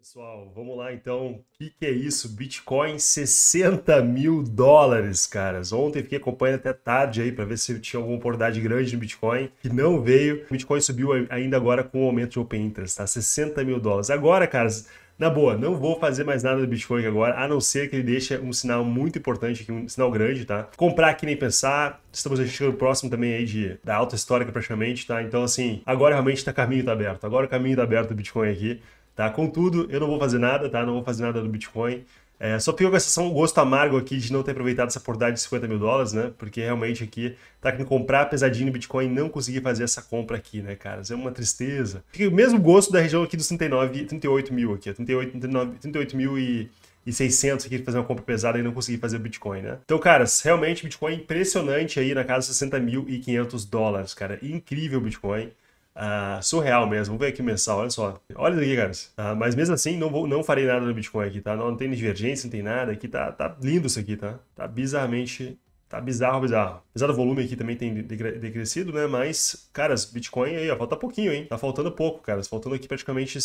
Pessoal, vamos lá então. O que, que, é isso? Bitcoin 60 mil dólares, caras. Ontem fiquei acompanhando até tarde aí para ver se tinha alguma oportunidade grande no Bitcoin, que não veio. O Bitcoin subiu ainda agora com o aumento de Open Interest, tá? 60 mil dólares. Agora, caras, na boa, não vou fazer mais nada do Bitcoin agora, a não ser que ele deixe um sinal muito importante aqui, um sinal grande, tá? Comprar aqui nem pensar, estamos chegando próximo também aí de, da alta histórica praticamente, tá? Então, assim, agora realmente tá caminho tá aberto, agora o caminho tá aberto do Bitcoin aqui tá? Contudo, eu não vou fazer nada, tá? Não vou fazer nada do Bitcoin. É, só fico com essa um gosto amargo aqui de não ter aproveitado essa oportunidade de 50 mil dólares, né? Porque realmente aqui tá querendo comprar pesadinho no Bitcoin e não conseguir fazer essa compra aqui, né, cara? Isso é uma tristeza. Fiquei o mesmo gosto da região aqui dos 39, 38 mil aqui, ó, 38, 39, 38 mil e e 600 aqui fazer uma compra pesada e não conseguir fazer o Bitcoin, né? Então, caras, realmente Bitcoin é impressionante aí na casa de 60 mil e 500 dólares, cara. Incrível Bitcoin. Uh, surreal mesmo. Vamos ver aqui mensal, olha só. Olha isso aqui, caras. Uh, ah, mas mesmo assim, não, vou, não farei nada no Bitcoin aqui, tá? Não, não tem divergência, não tem nada aqui. Tá, tá lindo isso aqui, tá? Tá bizarramente... Tá bizarro, bizarro. Apesar do volume aqui também tem decrescido, né? Mas, caras, Bitcoin aí, ó, falta pouquinho, hein? Tá faltando pouco, caras. Tá faltando aqui praticamente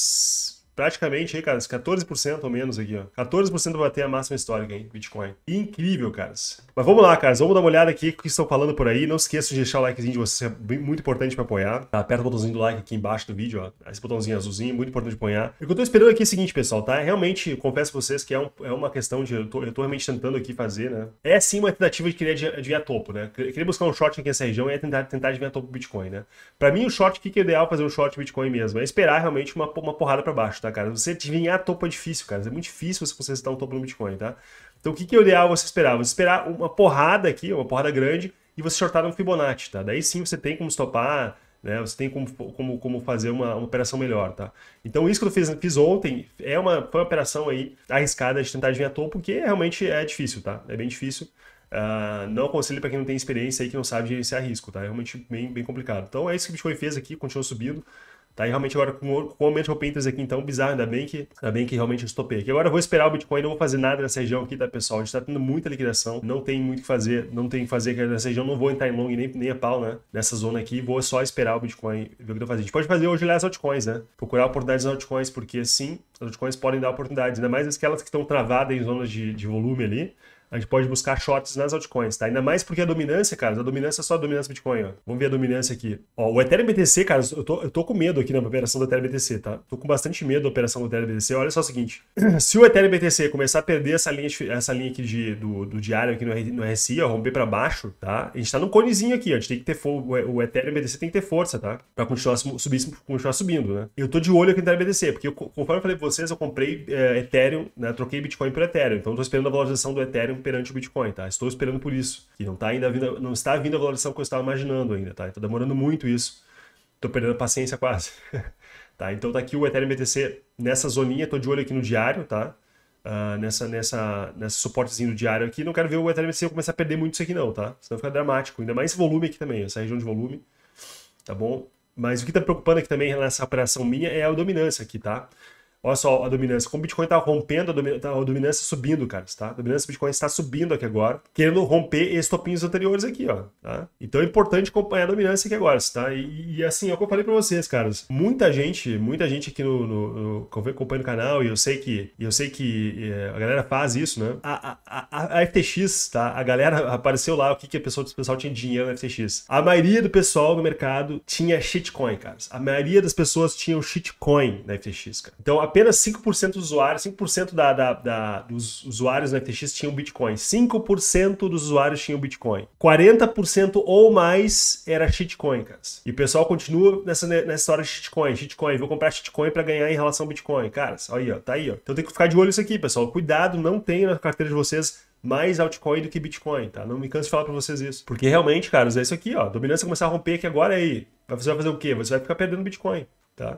praticamente aí, cara, 14% ou menos aqui, ó. 14% vai ter a máxima histórica, hein, Bitcoin. Incrível, caras. Mas vamos lá, caras, vamos dar uma olhada aqui o que estão falando por aí. Não esqueça de deixar o likezinho de vocês, é bem, muito importante para apoiar. Tá? Aperta o botãozinho do like aqui embaixo do vídeo, ó. Esse botãozinho azulzinho, muito importante de apoiar. E o que eu tô esperando aqui é o seguinte, pessoal, tá? Realmente, confesso pra vocês que é, um, é uma questão de... Eu tô, eu tô, realmente tentando aqui fazer, né? É sim uma tentativa de querer adivinhar topo, né? Querer buscar um short aqui nessa região é tentar, tentar adivinhar topo Bitcoin, né? Pra mim, o short, o que, que é ideal fazer um short Bitcoin mesmo? É esperar realmente uma, uma porrada para baixo, tá, cara? Você adivinhar topo é difícil, cara. É muito difícil você conseguir um topo no Bitcoin, tá? Então o que, que é ideal você esperava? Você esperar uma porrada aqui, uma porrada grande, e você shortar no Fibonacci, tá? Daí sim você tem como estopar, né? Você tem como, como, como fazer uma, uma, operação melhor, tá? Então isso que eu fiz, fiz ontem é uma, foi uma operação aí arriscada de tentar adivinhar topo, porque realmente é difícil, tá? É bem difícil. Uh, não aconselho para quem não tem experiência e que não sabe gerenciar risco, tá? É realmente bem, bem complicado. Então é isso que o Bitcoin fez aqui, continuou subindo. Tá? E realmente agora com, o aumento de open aqui, então, bizarro, ainda bem que, ainda bem que realmente eu estopei aqui. Agora eu vou esperar o Bitcoin, não vou fazer nada nessa região aqui, tá, pessoal? A gente tá tendo muita liquidação, não tem muito o que fazer, não tem o que fazer aqui nessa região, não vou entrar em long nem, nem a pau, né? Nessa zona aqui, vou só esperar o Bitcoin ver o que eu vou fazer. A gente pode fazer hoje olhar as altcoins, né? Procurar oportunidades nas altcoins, porque sim, as altcoins podem dar oportunidades, ainda mais aquelas que estão travadas em zonas de, de volume ali a gente pode buscar shorts nas altcoins, tá? Ainda mais porque a dominância, cara, a dominância é só a dominância Bitcoin, ó. Vamos ver a dominância aqui. Ó, o Ethereum BTC, cara, eu tô, eu tô com medo aqui na operação do Ethereum BTC, tá? Tô com bastante medo da operação do Ethereum BTC. Olha só o seguinte, se o Ethereum BTC começar a perder essa linha, essa linha aqui de, do, do diário aqui no, no RSI, ó, romper para baixo, tá? A gente tá num conezinho aqui, ó, a gente tem que ter força, o Ethereum BTC tem que ter força, tá? Pra continuar, subir, continuar subindo, né? Eu tô de olho aqui no Ethereum BTC, porque eu, conforme eu falei pra vocês, eu comprei é, Ethereum, né? Troquei Bitcoin por Ethereum, então eu tô esperando a valorização do Ethereum perante o Bitcoin, tá? Estou esperando por isso. E não tá ainda vindo, não está vindo a valorização que eu estava imaginando ainda, tá? Tá demorando muito isso. Tô perdendo a paciência quase. tá? Então tá aqui o Ethereum BTC nessa zoninha, tô de olho aqui no diário, tá? Uh, nessa, nessa, nesse suportezinho do diário aqui. Não quero ver o Ethereum BTC começar a perder muito isso aqui não, tá? Senão fica dramático. Ainda mais esse volume aqui também, essa região de volume. Tá bom? Mas o que está preocupando aqui também nessa operação minha é a dominância aqui, tá? Olha só a dominância. Como o Bitcoin está rompendo, a, domi tá, a, dominância subindo, cara. Tá? A dominância do Bitcoin está subindo aqui agora, querendo romper esses topinhos anteriores aqui, ó. Tá? Então é importante acompanhar a dominância aqui agora, tá? E, e assim, é o que eu falei para vocês, caras. Muita gente, muita gente aqui no, no, no que o canal, e eu sei que, eu sei que é, a galera faz isso, né? A, a, a, FTX, tá? A galera apareceu lá, o que, que a pessoa, o pessoal tinha dinheiro na FTX. A maioria do pessoal no mercado tinha shitcoin, cara. A maioria das pessoas tinham shitcoin na FTX, cara. Então a apenas 5% dos usuários, 5% da, da, da, dos usuários na FTX tinham Bitcoin. 5% dos usuários tinham Bitcoin. 40% ou mais era shitcoin, cara. E o pessoal continua nessa, nessa história de shitcoin, shitcoin, vou comprar shitcoin para ganhar em relação ao Bitcoin. Cara, aí, ó, tá aí, ó. Então tem que ficar de olho nisso aqui, pessoal. Cuidado, não tenha na carteira de vocês mais altcoin do que Bitcoin, tá? Não me canso de falar para vocês isso. Porque realmente, caras, é isso aqui, ó. A dominância começar a romper aqui agora aí. Você vai fazer o quê? Você vai ficar perdendo Bitcoin, tá?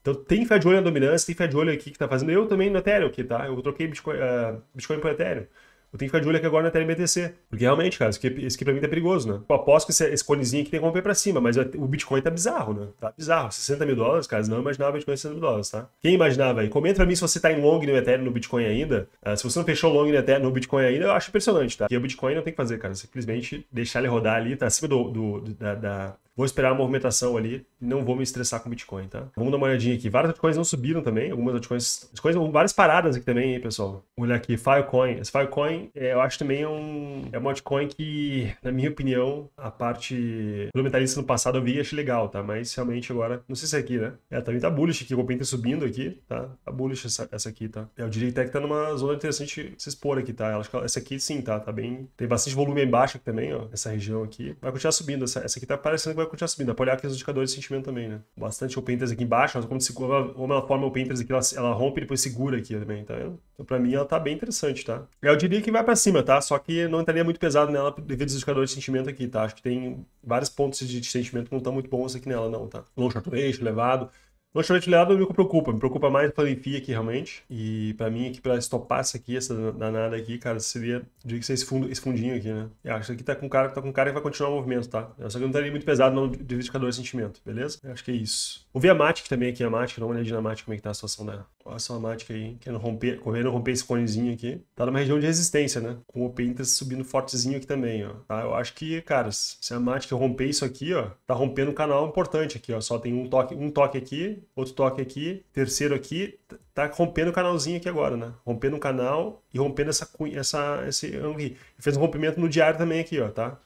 Então tem fé de olho na dominância, tem fé de olho aqui que tá fazendo. Eu também no Ethereum aqui, tá? Eu troquei Bitcoin, uh, Bitcoin por Ethereum. Eu tenho que ficar de olho aqui agora na Ethereum BTC. Porque realmente, cara, isso aqui, pra mim tá perigoso, né? Eu aposto que esse, esse conezinho aqui tem como ver pra cima, mas o Bitcoin tá bizarro, né? Tá bizarro. 60 mil dólares, cara, não imaginava Bitcoin 60 mil dólares, tá? Quem imaginava aí? Comenta pra mim se você tá em long no Ethereum, no Bitcoin ainda. Uh, se você não fechou long no Ethereum, no Bitcoin ainda, eu acho impressionante, tá? Porque o Bitcoin não tem que fazer, cara. Simplesmente deixar ele rodar ali, tá acima do, do, do da, da Vou esperar a movimentação ali, não vou me estressar com Bitcoin, tá? Vamos dar uma olhadinha aqui. Várias altcoins não subiram também, algumas altcoins, altcoins várias paradas aqui também, hein, pessoal. Vou olhar aqui, Filecoin. Esse Filecoin, é, eu acho também é, um, é uma altcoin que, na minha opinião, a parte fundamentalista no passado eu vi e achei legal, tá? Mas realmente agora, não sei se é aqui, né? É, também tá bullish aqui, o Copen tá subindo aqui, tá? Tá bullish essa, essa aqui, tá? É, eu diria até que tá numa zona interessante se expor aqui, tá? Eu acho que essa aqui sim, tá? Tá bem... Tem bastante volume embaixo aqui também, ó, essa região aqui. Vai continuar subindo, essa, essa aqui tá parecendo que vai continuar subindo. Apoiar aqui é os indicadores de sentimento também, né? Bastante open interest aqui embaixo, mas como, se, como ela forma open interest aqui, ela, ela rompe e depois segura aqui também, tá vendo? Então, pra mim, ela tá bem interessante, tá? Eu diria que vai pra cima, tá? Só que não entraria muito pesado nela devido aos indicadores de sentimento aqui, tá? Acho que tem vários pontos de sentimento que não estão muito bons aqui nela, não, tá? Long short ratio, elevado. No ultimate leado me preocupa, me preocupa mais pela enfia aqui realmente. E pra mim aqui, pra estopar essa aqui, essa danada aqui, cara, seria, diria que seria esse, fundo, esse fundinho aqui, né? Eu acho que aqui tá com cara, tá com cara que vai continuar o movimento, tá? Eu só que não tá estaria muito pesado não de indicador de sentimento, beleza? Eu acho que é isso. Vou ver a Matic também aqui, a Matic, dá uma olhadinha na Matic como é que tá a situação dela ação amática aí, querendo romper, correndo romper esse conezinho aqui. Tá numa região de resistência, né? Com o Penta subindo fortezinho aqui também, ó. Tá? Eu acho que, cara, se a Matic romper isso aqui, ó, tá rompendo um canal importante aqui, ó. Só tem um toque, um toque aqui, outro toque aqui, terceiro aqui, tá rompendo o canalzinho aqui agora, né? Rompendo o canal e rompendo essa essa esse aqui. Fez um rompimento no diário também aqui, ó, tá?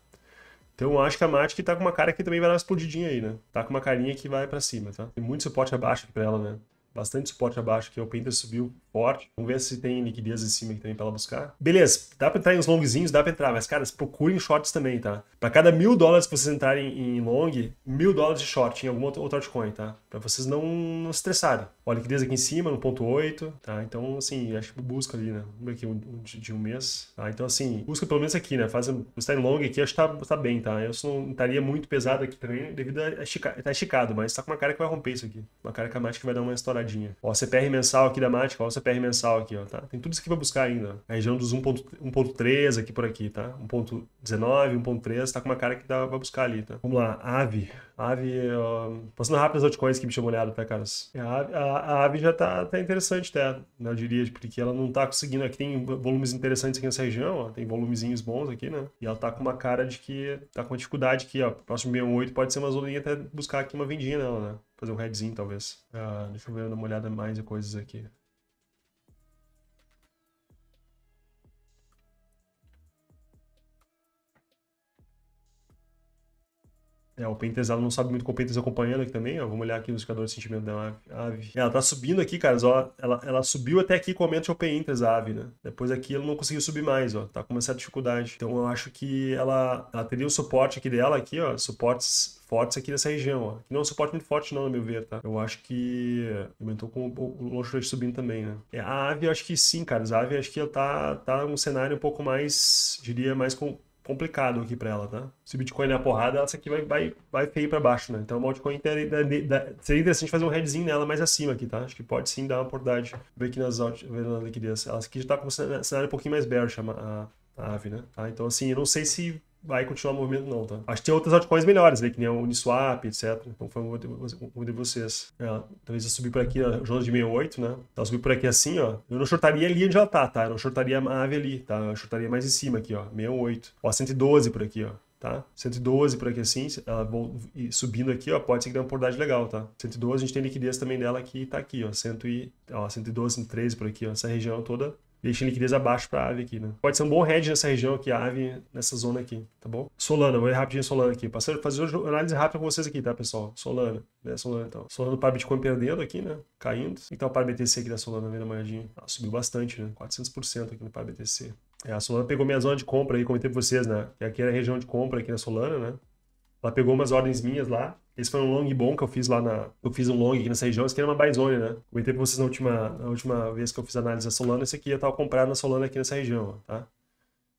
Então eu acho que a Matic tá com uma cara que também vai dar uma explodidinha aí, né? Tá com uma carinha que vai para cima, tá? Tem muito suporte abaixo aqui pra ela, né? bastante suporte abaixo que é o Penta subiu forte. Vamos ver se tem liquidez em cima aqui também para ela buscar. Beleza, dá para entrar em uns longzinhos, dá para entrar, mas, cara, procurem shorts também, tá? Para cada mil dólares que vocês entrarem em long, mil dólares de short em algum outra altcoin, tá? Para vocês não, não estressarem. Ó, liquidez aqui em cima, no ponto 8, tá? Então, assim, acho que busca ali, né? Vamos ver aqui, um, de, de um mês. Tá? Então, assim, busca pelo menos aqui, né? Faz, você tá em long aqui, acho que tá, tá bem, tá? Eu não estaria muito pesado aqui também, devido a estica, tá esticado, mas tá com uma cara que vai romper isso aqui. Uma cara que a Matic vai dar uma estouradinha. Ó, CPR mensal aqui da Matic, ó, o CPR mensal aqui, ó, tá? Tem tudo isso aqui pra buscar ainda. A região dos 1.3 aqui por aqui, tá? 1.19, 1.3, tá com uma cara que dá pra buscar ali, tá? Vamos lá, AVE. AVE, ó, passando rápido as altcoins que me tinham olhado, tá, caras? A, a, a AVE já tá, tá interessante até, né, eu diria, porque ela não tá conseguindo, aqui tem volumes interessantes aqui nessa região, ó, tem volumezinhos bons aqui, né? E ela tá com uma cara de que tá com uma dificuldade aqui, ó, próximo 68 pode ser uma zoninha até buscar aqui uma vendinha nela, né? fazer um headzinho, talvez. Ah, deixa eu ver, dar uma olhada mais em coisas aqui. É, o Pentesado não sabe muito com o Pentes acompanhando aqui também, ó. Vamos olhar aqui no indicador de sentimento da ave. Ela tá subindo aqui, cara. ó. Ela, ela subiu até aqui com o aumento de Open Interest, a ave, né? Depois aqui ela não conseguiu subir mais, ó. Tá com uma certa dificuldade. Então eu acho que ela, ela teria o suporte aqui dela, aqui, ó. Suportes fortes aqui nessa região, ó. Não é um suporte muito forte não, no meu ver, tá? Eu acho que aumentou com o, o long subindo também, né? É, a ave, eu acho que sim, cara. A ave, acho que ela tá, tá um cenário um pouco mais, diria, mais com complicado aqui para ela, tá? Se o Bitcoin é a porrada, ela, aqui vai, vai, vai feio para baixo, né? Então o altcoin inter... seria interessante fazer um headzinho nela mais acima aqui, tá? Acho que pode sim dar uma oportunidade ver aqui nas alt... ver na liquidez. Ela aqui já tá com um cenário um pouquinho mais bearish, a, a, a ave, né? Tá? Então assim, eu não sei se vai continuar o movimento não, tá? Acho que tem outras altcoins melhores né? que nem a Uniswap, etc. Então foi um de, de vocês. É, talvez eu subir por aqui, ó, Jonas de 68, né? Tá então, subir por aqui assim, ó. Eu não shortaria ali onde ela tá, tá? Eu não shortaria a ave ali, tá? Eu shortaria mais em cima aqui, ó. 68. Ó, 112 por aqui, ó tá? 112 por aqui assim, ela subindo aqui, ó, pode ser que dê uma oportunidade legal, tá? 112, a gente tem liquidez também dela que tá aqui, ó, 100 e, ó 112, 113 por aqui, ó, essa região toda deixando liquidez abaixo para a ave aqui, né? Pode ser um bom hedge nessa região aqui, a ave, nessa zona aqui, tá bom? Solana, vou ir rapidinho Solana aqui. Passei, fazer uma análise rápida com vocês aqui, tá, pessoal? Solana, né? Solana, então. Solana para Bitcoin perdendo aqui, né? Caindo. Então, tá para BTC aqui da Solana, vendo a moedinha. Ah, subiu bastante, né? 400% aqui no para BTC. É, a Solana pegou minha zona de compra aí, comentei pra vocês, né? Que aqui era a região de compra aqui na Solana, né? Ela pegou umas ordens minhas lá, esse foi um long bom que eu fiz lá na. Eu fiz um long aqui nessa região, esse aqui era é uma buy zone, né? Comentei pra vocês na última, na última vez que eu fiz análise da Solana, esse aqui já tava comprado na Solana aqui nessa região, tá?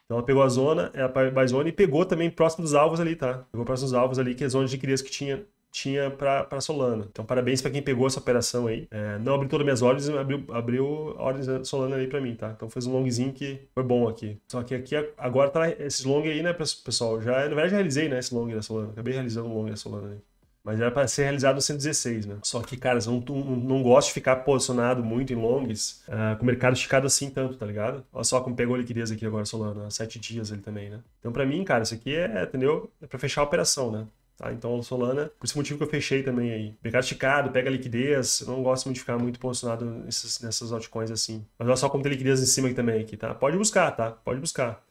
Então ela pegou a zona, é a buy zone, e pegou também próximo dos alvos ali, tá? Pegou próximo dos alvos ali, que é a zona de liquidez que tinha tinha para Solana. Então, parabéns para quem pegou essa operação aí. É, não abriu todas minhas ordens, abriu, abriu ordens Solana aí para mim, tá? Então, fez um longzinho que foi bom aqui. Só que aqui, agora tá esse long aí, né, pessoal? Já, na verdade, já realizei, né, esse long da Solana. Acabei realizando o long da Solana aí. Mas era para ser realizado no 116, né? Só que, cara, eu não, não gosto de ficar posicionado muito em longs uh, com o mercado esticado assim tanto, tá ligado? Olha só como pegou liquidez aqui agora, Solana. Há sete dias ele também, né? Então, para mim, cara, isso aqui é, entendeu? É para fechar a operação, né? Tá, então, Solana, por esse motivo que eu fechei também aí. Mercado esticado, pega liquidez. Eu não gosto muito de ficar muito posicionado nessas altcoins assim. Mas olha só como tem liquidez em cima aqui também, aqui, tá? Pode buscar, tá? Pode buscar.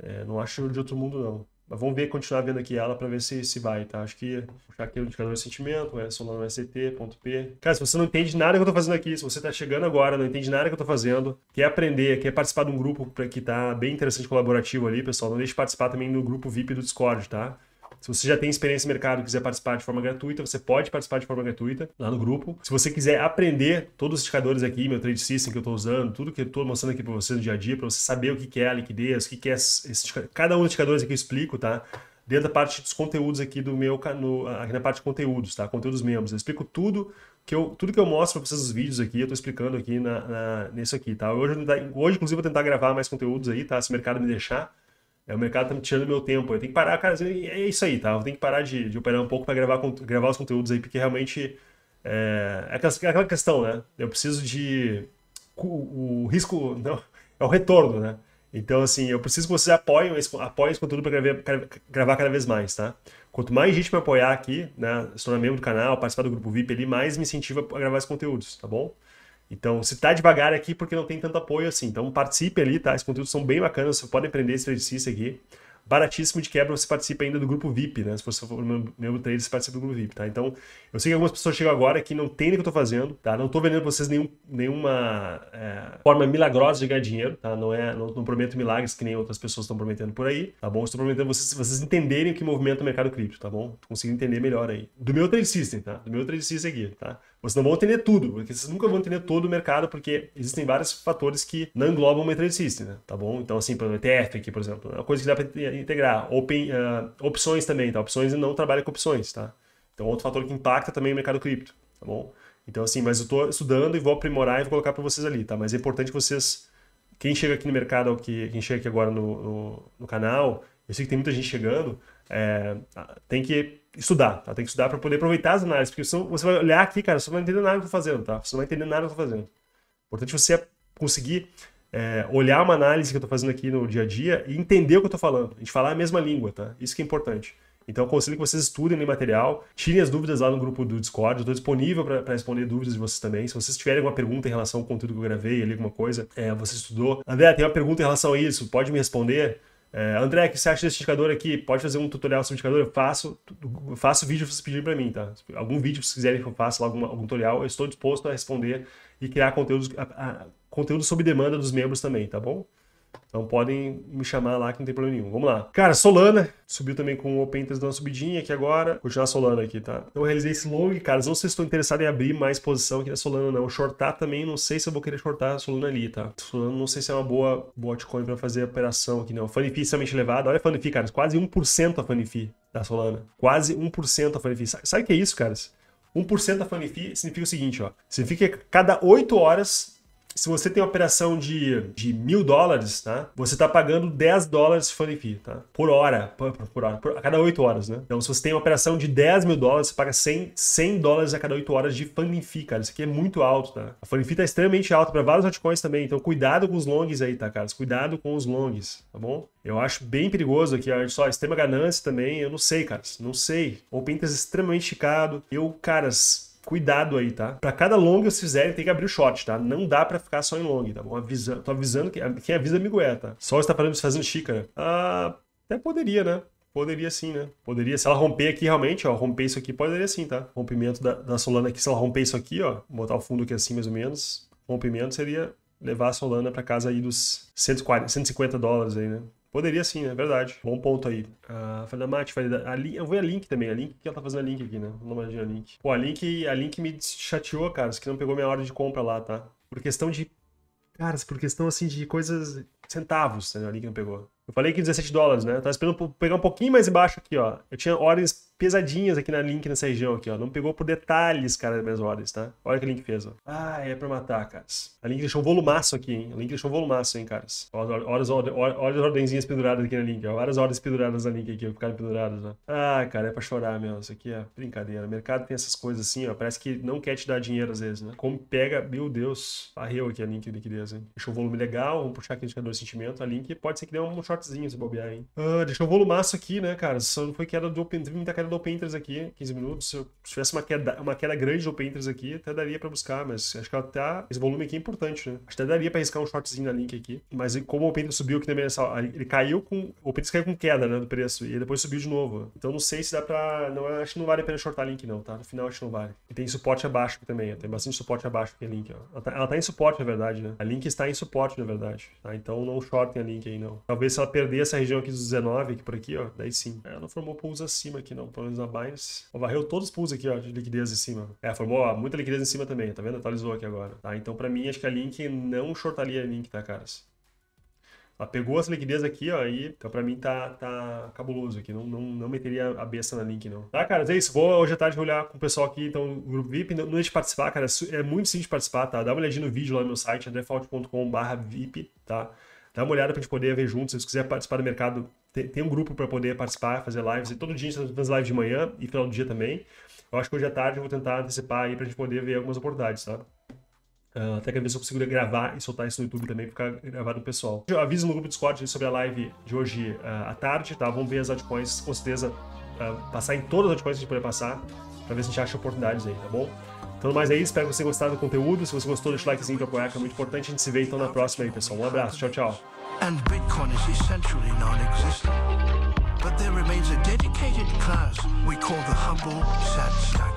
É, não acho de outro mundo, não. Mas vamos ver, continuar vendo aqui ela para ver se, se vai, tá? Acho que puxar aqui o indicador de é sentimento, é ponto ST.p. Cara, se você não entende nada que eu tô fazendo aqui, se você tá chegando agora, não entende nada que eu tô fazendo, quer aprender, quer participar de um grupo que tá bem interessante colaborativo ali, pessoal, não deixe de participar também no grupo VIP do Discord, tá? Se você já tem experiência no mercado e quiser participar de forma gratuita, você pode participar de forma gratuita lá no grupo. Se você quiser aprender todos os indicadores aqui, meu trade system que eu estou usando, tudo que eu estou mostrando aqui para você no dia a dia, para você saber o que é a liquidez, o que é esse, cada um dos indicadores aqui eu explico, tá? Dentro da parte dos conteúdos aqui do meu canal, aqui na parte de conteúdos, tá? Conteúdos membros. Eu explico tudo que eu, tudo que eu mostro para vocês os vídeos aqui, eu estou explicando aqui na, na, nesse aqui, tá? Hoje, hoje, inclusive, vou tentar gravar mais conteúdos aí, tá? Se o mercado me deixar é, o mercado tá me tirando meu tempo. Eu tenho que parar, cara. É isso aí, tá? Eu tenho que parar de, de operar um pouco para gravar, gravar os conteúdos aí, porque realmente é, é, é aquela questão, né? Eu preciso de. O, o risco. Não, é o retorno, né? Então, assim, eu preciso que vocês apoiem esse, apoiem esse conteúdo para gravar, gravar cada vez mais, tá? Quanto mais gente me apoiar aqui, né, se tornar membro do canal, participar do grupo VIP ali, mais me incentiva a gravar esses conteúdos, tá bom? Então, se tá devagar aqui, porque não tem tanto apoio assim. Então, participe ali, tá? Os conteúdos são bem bacanas, você pode aprender esse exercício aqui. Baratíssimo de quebra, você participa ainda do grupo VIP, né? Se você for membro trader, você participa do grupo VIP, tá? Então, eu sei que algumas pessoas chegam agora que não entendem o que eu tô fazendo, tá? Não tô vendendo pra vocês nenhum, nenhuma é, forma milagrosa de ganhar dinheiro, tá? Não, é, não, não prometo milagres que nem outras pessoas estão prometendo por aí, tá bom? Estou prometendo vocês, vocês entenderem o que movimenta o mercado cripto, tá bom? Conseguir entender melhor aí. Do meu trade system, tá? Do meu trade system aqui, tá? Vocês não vão entender tudo, porque vocês nunca vão entender todo o mercado, porque existem vários fatores que não englobam uma trade system, né? Tá bom? Então, assim, para o ETF aqui, por exemplo, é uma coisa que dá para integrar. Open, uh, opções também, tá? Opções não trabalha com opções, tá? Então, outro fator que impacta também o mercado cripto, tá bom? Então, assim, mas eu estou estudando e vou aprimorar e vou colocar para vocês ali, tá? Mas é importante que vocês, quem chega aqui no mercado, quem chega aqui agora no, no, no canal, eu sei que tem muita gente chegando, é, tá, tem que estudar, tá? Tem que estudar para poder aproveitar as análises, porque senão você vai olhar aqui, cara, você não vai entender nada que eu tô fazendo, tá? Você não vai entender nada que eu tô fazendo. Importante você conseguir é, olhar uma análise que eu tô fazendo aqui no dia a dia e entender o que eu tô falando. A gente falar a mesma língua, tá? Isso que é importante. Então, eu aconselho que vocês estudem o material, tirem as dúvidas lá no grupo do Discord. Eu estou disponível para responder dúvidas de vocês também. Se vocês tiverem alguma pergunta em relação ao conteúdo que eu gravei, ali alguma coisa, é, você estudou. André, tem uma pergunta em relação a isso, pode me responder? É, André, o que você acha desse indicador aqui? Pode fazer um tutorial sobre o indicador? Eu faço, eu faço vídeo vocês pedir para mim, tá? Algum vídeo, vocês quiserem que eu faça lá algum, algum tutorial, eu estou disposto a responder e criar conteúdo, a, a, conteúdo sob demanda dos membros também, tá bom? Então podem me chamar lá que não tem problema nenhum. Vamos lá. Cara, Solana subiu também com o OpenInterest dando uma subidinha aqui agora. Vou continuar Solana aqui, tá? Então eu realizei esse long, cara. Não sei se estou interessado em abrir mais posição aqui na Solana, não. Shortar também, não sei se eu vou querer shortar a Solana ali, tá? Solana não sei se é uma boa botcoin para fazer operação aqui, não. Funny é extremamente elevado. Olha a Funny Fee, cara. Quase 1% a Funny da Solana. Quase 1% a Funny Sabe o que é isso, caras? 1% da Funny significa o seguinte, ó. Significa que cada 8 horas se você tem uma operação de, de mil dólares, tá? Você está pagando 10 dólares funding fee, tá? Por hora, por, por hora, por, a cada 8 horas, né? Então, se você tem uma operação de 10 mil dólares, você paga 100, 100 dólares a cada 8 horas de funding fee, cara. Isso aqui é muito alto, tá? A funding fee tá extremamente alta para vários altcoins também, então cuidado com os longs aí, tá, caras? Cuidado com os longs, tá bom? Eu acho bem perigoso aqui, olha só, extrema ganância também, eu não sei, caras, não sei. Open é extremamente esticado. Eu, caras, Cuidado aí, tá? Para cada long que vocês fizerem, tem que abrir o short, tá? Não dá para ficar só em long, tá bom? Avisa, tô avisando que quem avisa é amigo é, tá? Sol está falando fazendo xícara. Ah, até poderia, né? Poderia sim, né? Poderia. Se ela romper aqui realmente, ó, romper isso aqui, poderia sim, tá? Rompimento da, da Solana aqui, se ela romper isso aqui, ó, botar o fundo aqui assim mais ou menos, rompimento seria levar a Solana para casa aí dos 140, 150 dólares aí, né? Poderia sim, é verdade. Bom ponto aí. A falei da Mate, falei da, eu vou a Link também, a Link, que ela tá fazendo a Link aqui, né? Não imagina a Link. Pô, a Link, a Link me chateou, cara, isso que não pegou minha hora de compra lá, tá? Por questão de, cara, por questão assim de coisas, centavos, né? a Link não pegou. Eu falei que 17 dólares, né? Eu tava esperando pegar um pouquinho mais embaixo aqui, ó. Eu tinha ordens pesadinhas aqui na Link nessa região aqui, ó. Não pegou por detalhes, cara, das minhas ordens, tá? Olha o que a Link fez, ó. Ah, é pra matar, caras. A Link deixou um volumaço aqui, hein? A Link deixou um volumaço, hein, caras. Olha as, olha as ordenzinhas penduradas aqui na Link, ó. Várias ordens penduradas na Link aqui, ficaram penduradas, ó. Ah, cara, é pra chorar, meu. Isso aqui é brincadeira. O mercado tem essas coisas assim, ó. Parece que não quer te dar dinheiro às vezes, né? Como pega, meu Deus. Barreu aqui a Link liquidez, hein? Deixou o volume legal. Vamos puxar aqui o indicador de sentimento. A Link pode ser que dê um shortzinho se bobear, hein? Ah, deixou o volumaço aqui, né, cara? Só não foi que era do Open, teve muita queda do Open Interest aqui, 15 minutos. Se, eu, se tivesse uma queda, uma queda grande do Open Interest aqui, até daria para buscar, mas acho que ela tá, esse volume aqui é importante, né? Acho que até daria para arriscar um shortzinho na Link aqui. Mas como o Open Interest subiu aqui também Ele caiu com. O Open Interest caiu com queda, né? Do preço. E depois subiu de novo. Então não sei se dá para. Não, acho que não vale a pena shortar a Link, não, tá? No final acho que não vale. E tem suporte abaixo aqui também, Tem bastante suporte abaixo aqui a Link, ó. Ela tá, ela tá, em suporte, na verdade, né? A Link está em suporte, na verdade. Tá? Então não shortem a Link aí, não. Talvez se ela perder essa região aqui dos 19, aqui por aqui, ó. Daí sim. Ela não formou pools acima aqui, não pelo menos na Binance. varreu todos os pools aqui, ó, de liquidez em cima. É, formou ó, muita liquidez em cima também, tá vendo? Atualizou aqui agora. Tá, então pra mim, acho que a Link não shortaria a Link, tá, caras? Ela pegou essa liquidez aqui, ó, aí então pra mim tá, tá cabuloso aqui. Não, não, não meteria a besta na link, não. Tá, caras, é isso. Vou hoje à tarde olhar com o pessoal aqui, então, grupo VIP. Não, não deixe de participar, cara. É, é muito simples participar, tá? Dá uma olhadinha no vídeo lá no meu site, andrefault.com.br VIP, tá? Dá uma olhada pra gente poder ver juntos. Se você quiser participar do mercado tem, tem um grupo para poder participar, fazer lives. E todo dia a gente tá faz live de manhã e final do dia também. Eu acho que hoje à tarde eu vou tentar antecipar aí para a gente poder ver algumas oportunidades, tá? Uh, até que ver se eu consigo gravar e soltar isso no YouTube também, ficar gravado no pessoal. Eu aviso no grupo Discord sobre a live de hoje uh, à tarde, tá? Vamos ver as altcoins, com certeza, uh, passar em todas as altcoins que a gente puder passar, pra ver se a gente acha oportunidades aí, tá bom? Então, mais é isso, espero que você tenha gostado do conteúdo. Se você gostou, deixa o likezinho pra apoiar, que é muito importante. A gente se vê então na próxima aí, pessoal. Um abraço, tchau, tchau. and Bitcoin is essentially non-existent. But there remains a dedicated class we call the humble Satstack.